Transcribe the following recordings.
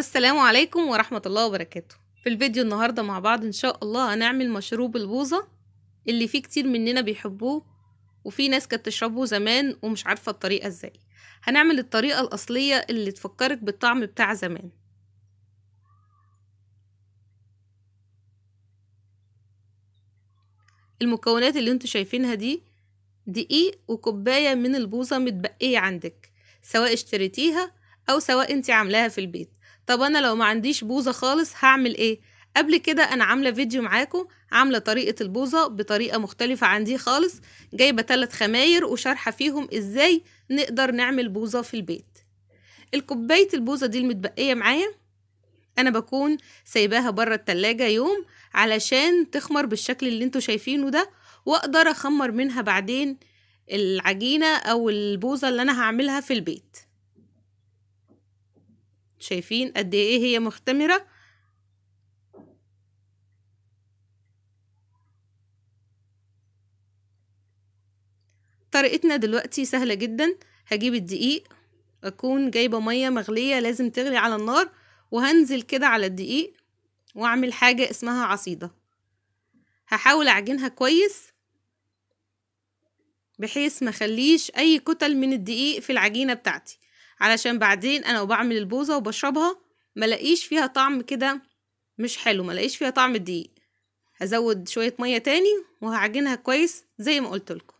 السلام عليكم ورحمة الله وبركاته في الفيديو النهاردة مع بعض إن شاء الله هنعمل مشروب البوظة اللي فيه كتير مننا بيحبوه وفي ناس كانت تشربه زمان ومش عارفة الطريقة ازاي هنعمل الطريقة الأصلية اللي تفكرك بالطعم بتاع زمان المكونات اللي انتوا شايفينها دي دقيق وكوباية من البوظة متبقية عندك سواء اشتريتيها أو سواء انت عاملاها في البيت طب انا لو ما عنديش بوزه خالص هعمل ايه قبل كده انا عامله فيديو معاكم عامله طريقه البوزه بطريقه مختلفه عن دي خالص جايبه ثلاث خماير وشارحه فيهم ازاي نقدر نعمل بوزه في البيت الكوبايه البوزه دي المتبقيه معايا انا بكون سايباها بره التلاجة يوم علشان تخمر بالشكل اللي انتوا شايفينه ده واقدر اخمر منها بعدين العجينه او البوزه اللي انا هعملها في البيت شايفين قد ايه هي مختمرة طريقتنا دلوقتي سهلة جدا هجيب الدقيق اكون جايبة مية مغلية لازم تغلي على النار وهنزل كده على الدقيق واعمل حاجة اسمها عصيدة هحاول اعجنها كويس بحيث ما خليش اي كتل من الدقيق في العجينة بتاعتي علشان بعدين انا وبعمل البوظه وبشربها ملاقيش فيها طعم كده مش حلو ملاقيش فيها طعم الدقيق هزود شويه ميه تاني وهعجنها كويس زي ما قلت لكم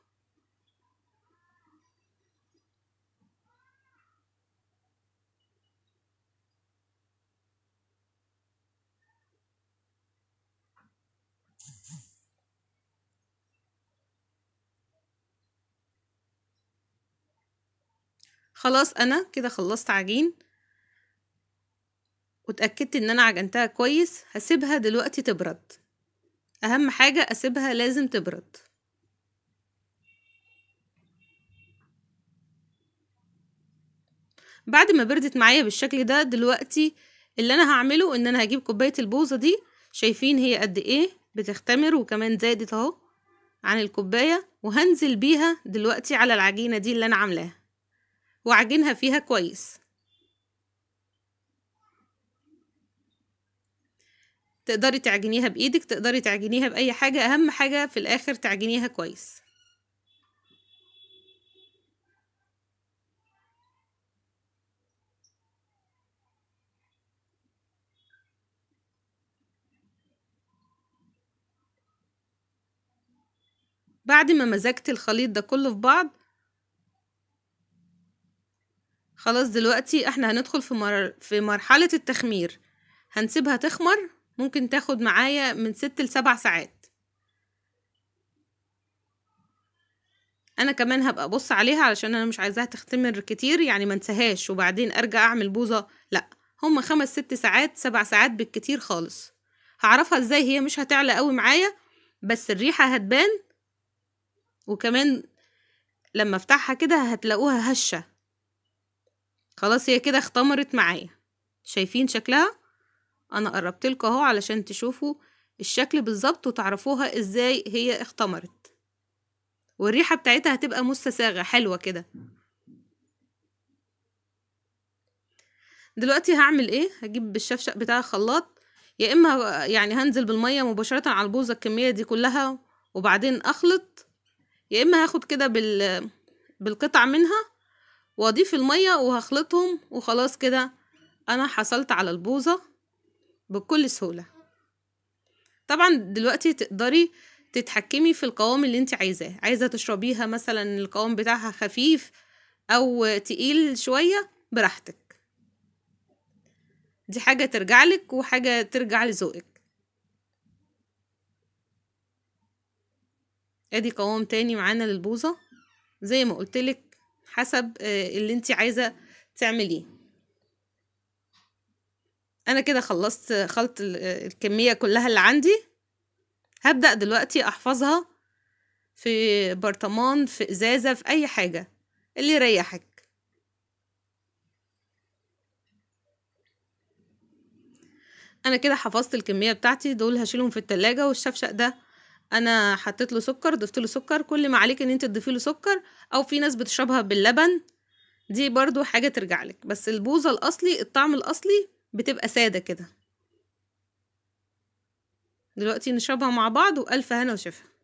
خلاص انا كده خلصت عجين واتأكدت ان انا عجنتها كويس هسيبها دلوقتي تبرد اهم حاجة اسيبها لازم تبرد بعد ما بردت معايا بالشكل ده دلوقتي اللي انا هعمله ان انا هجيب كوباية البوظة دي شايفين هي قد ايه بتختمر وكمان زادت اهو عن الكوباية وهنزل بيها دلوقتي على العجينة دي اللي انا عاملاها وعجنها فيها كويس تقدري تعجنيها بايدك تقدري تعجنيها باي حاجة اهم حاجة في الاخر تعجنيها كويس بعد ما مزجت الخليط ده كله في بعض خلاص دلوقتي احنا هندخل في, مر... في مرحلة التخمير هنسيبها تخمر ممكن تاخد معايا من ست لسبع ساعات انا كمان هبقى ابص عليها علشان انا مش عايزاها تختمر كتير يعني ما انساهاش وبعدين ارجع اعمل بوظه لا هما خمس ست ساعات سبع ساعات بالكتير خالص هعرفها ازاي هي مش هتعلى قوي معايا بس الريحه هتبان وكمان لما افتحها كده هتلاقوها هشه خلاص هي كده اختمرت معايا شايفين شكلها انا قربت لكم اهو علشان تشوفوا الشكل بالظبط وتعرفوها ازاي هي اختمرت والريحه بتاعتها هتبقى مستساغه حلوه كده دلوقتي هعمل ايه هجيب بالشفشق بتاع الخلاط يا اما يعني هنزل بالميه مباشره على البوزه الكميه دي كلها وبعدين اخلط يا اما هاخد كده بال بالقطع منها واضيف المية وهخلطهم وخلاص كده انا حصلت على البوظة بكل سهولة طبعا دلوقتي تقدري تتحكمي في القوام اللي انت عايزاه عايزة تشربيها مثلا القوام بتاعها خفيف او تقيل شوية براحتك دي حاجة ترجع لك وحاجة ترجع لذوقك ادي قوام تاني معانا للبوظة زي ما قلتلك حسب آه، اللي انت عايزه تعمليه انا كده خلصت خلط آه، الكميه كلها اللي عندي هبدا دلوقتي احفظها في برطمان في ازازه في اي حاجه اللي يريحك انا كده حفظت الكميه بتاعتي دول هشيلهم في التلاجة والشفشق ده انا حطيت له سكر ضفت له سكر كل ما عليك ان انت تضيفي له سكر او في ناس بتشربها باللبن دي برضو حاجه ترجع لك بس البوظه الاصلي الطعم الاصلي بتبقى ساده كده دلوقتي نشربها مع بعض والف هنا وشفا